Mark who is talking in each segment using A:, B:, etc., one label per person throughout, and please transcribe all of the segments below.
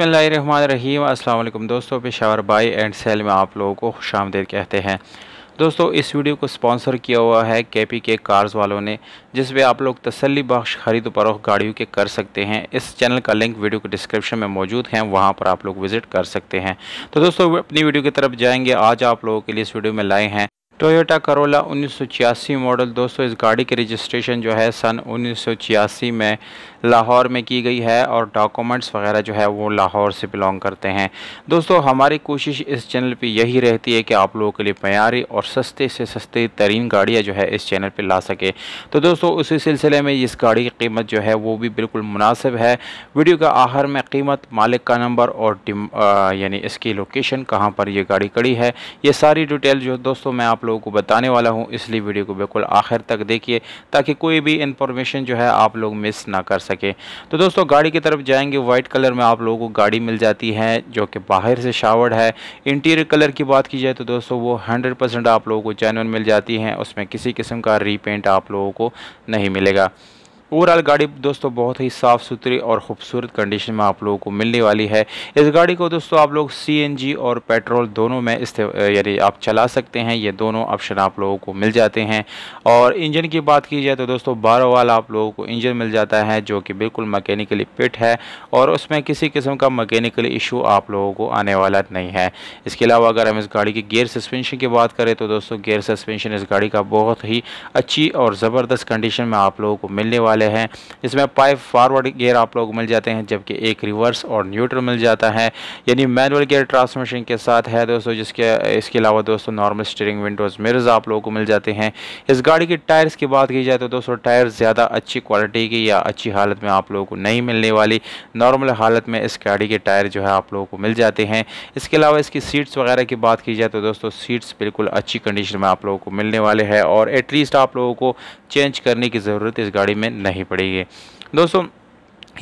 A: अस्सलाम अल्लाम दोस्तों पेशावर बाई एंड सेल में आप लोगों को खुश आमदेद कहते हैं दोस्तों इस वीडियो को स्पॉन्सर किया हुआ है के पी के कार्स वालों ने जिसमें आप लोग तसली बख्श खरीद परोख गाड़ियों के कर सकते हैं इस चैनल का लिंक वीडियो के डिस्क्रिप्शन में मौजूद है वहाँ पर आप लोग विज़िट कर सकते हैं तो दोस्तों अपनी वीडियो की तरफ जाएंगे आज आप लोगों के लिए इस वीडियो में लाए हैं टोयोटा करोला 1986 मॉडल दोस्तों इस गाड़ी की रजिस्ट्रेशन जो है सन 1986 में लाहौर में की गई है और डॉक्यूमेंट्स वगैरह जो है वो लाहौर से बिलोंग करते हैं दोस्तों हमारी कोशिश इस चैनल पे यही रहती है कि आप लोगों के लिए मैारी और सस्ते से सस्ते तरीन गाड़ियाँ जो है इस चैनल पर ला सके तो दोस्तों उसी सिलसिले में इस गाड़ी की कीमत जो है वो भी बिल्कुल मुनासिब है वीडियो का आहर में कीमत मालिक का नंबर और यानी इसकी लोकेशन कहाँ पर यह गाड़ी कड़ी है ये सारी डिटेल जो दोस्तों मैं आप लोगों को बताने वाला हूँ इसलिए वीडियो को बिल्कुल आखिर तक देखिए ताकि कोई भी इंफॉर्मेशन जो है आप लोग मिस ना कर सकें तो दोस्तों गाड़ी की तरफ जाएंगे वाइट कलर में आप लोगों को गाड़ी मिल जाती है जो कि बाहर से शावर्ड है इंटीरियर कलर की बात की जाए तो दोस्तों वो हंड्रेड आप लोगों को जैनवन मिल जाती है उसमें किसी किस्म का रीपेंट आप लोगों को नहीं मिलेगा ओवरऑल गाड़ी दोस्तों बहुत ही साफ़ सुथरी और ख़ूबसूरत कंडीशन में आप लोगों को मिलने वाली है इस गाड़ी को दोस्तों आप लोग सीएनजी और पेट्रोल दोनों में इस यानी आप चला सकते हैं ये दोनों ऑप्शन आप लोगों को मिल जाते हैं और इंजन की बात की जाए तो दोस्तों बारह वाला आप लोगों को इंजन मिल जाता है जो कि बिल्कुल मकैनिकली फिट है और उसमें किसी किस्म का मकैनिकली इशू आप लोगों को आने वाला नहीं है इसके अलावा अगर हम इस गाड़ी की गेयर सस्पेंशन की बात करें तो दोस्तों गेयर सस्पेंशन इस गाड़ी का बहुत ही अच्छी और ज़बरदस्त कंडीशन में आप लोगों को मिलने वाला वाले हैं इसमें पाइप फॉरवर्ड गियर आप लोग मिल जाते हैं जबकि एक रिवर्स और न्यूट्रल मिल जाता है यानी मैनुअल गियर ट्रांसमिशन के साथ है दोस्तों जिसके इसके अलावा दोस्तों नॉर्मल स्टीयरिंग विंडोज़ मिरर्स आप लोगों को मिल जाते हैं इस गाड़ी की टायर्स की बात की जाए तो दोस्तों टायर ज़्यादा अच्छी क्वालिटी की या अच्छी हालत में आप लोगों को नहीं मिलने वाली नॉर्मल हालत में इस गाड़ी के टायर जो है आप लोगों को मिल जाते हैं इसके अलावा इसकी सीट्स वगैरह की बात की जाए तो दोस्तों सीट्स बिल्कुल अच्छी कंडीशन में आप लोगों को मिलने वाले हैं और एटलीस्ट आप लोगों को चेंज करने की ज़रूरत इस गाड़ी में नहीं नहीं पड़ेगी दोस्तों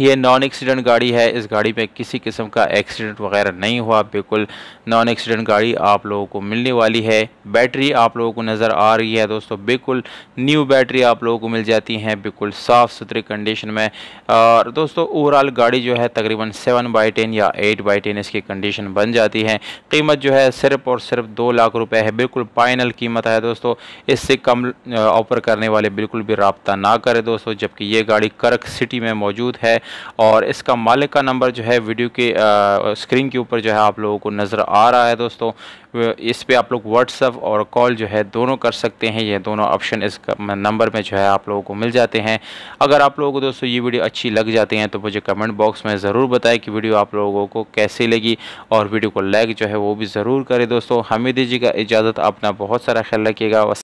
A: ये नॉन एक्सीडेंट गाड़ी है इस गाड़ी में किसी किस्म का एक्सीडेंट वगैरह नहीं हुआ बिल्कुल नॉन एक्सीडेंट गाड़ी आप लोगों को मिलने वाली है बैटरी आप लोगों को नज़र आ रही है दोस्तों बिल्कुल न्यू बैटरी आप लोगों को मिल जाती हैं बिल्कुल साफ़ सुथरी कंडीशन में और दोस्तों ओवरऑल गाड़ी जो है तकरीबन सेवन बाई टेन या एट बाई टेन इसकी कंडीशन बन जाती है कीमत जो है सिर्फ और सिर्फ दो लाख रुपये है बिल्कुल फाइनल कीमत है दोस्तों इससे कम ऑफर करने वाले बिल्कुल भी रबता ना करें दोस्तों जबकि ये गाड़ी करक सिटी में मौजूद है और इसका मालिक का नंबर जो है वीडियो के स्क्रीन के ऊपर जो है आप लोगों को नज़र आ रहा है दोस्तों इस पर आप लोग व्हाट्सअप और कॉल जो है दोनों कर सकते हैं ये दोनों ऑप्शन इस नंबर में जो है आप लोगों को मिल जाते हैं अगर आप लोगों को दोस्तों ये वीडियो अच्छी लग जाती है तो मुझे कमेंट बॉक्स में ज़रूर बताएं कि वीडियो आप लोगों को कैसी लगी और वीडियो को लाइक जो है वो भी ज़रूर करें दोस्तों हमें दीजिएगा इजाज़त अपना बहुत सारा ख्याल रखिएगा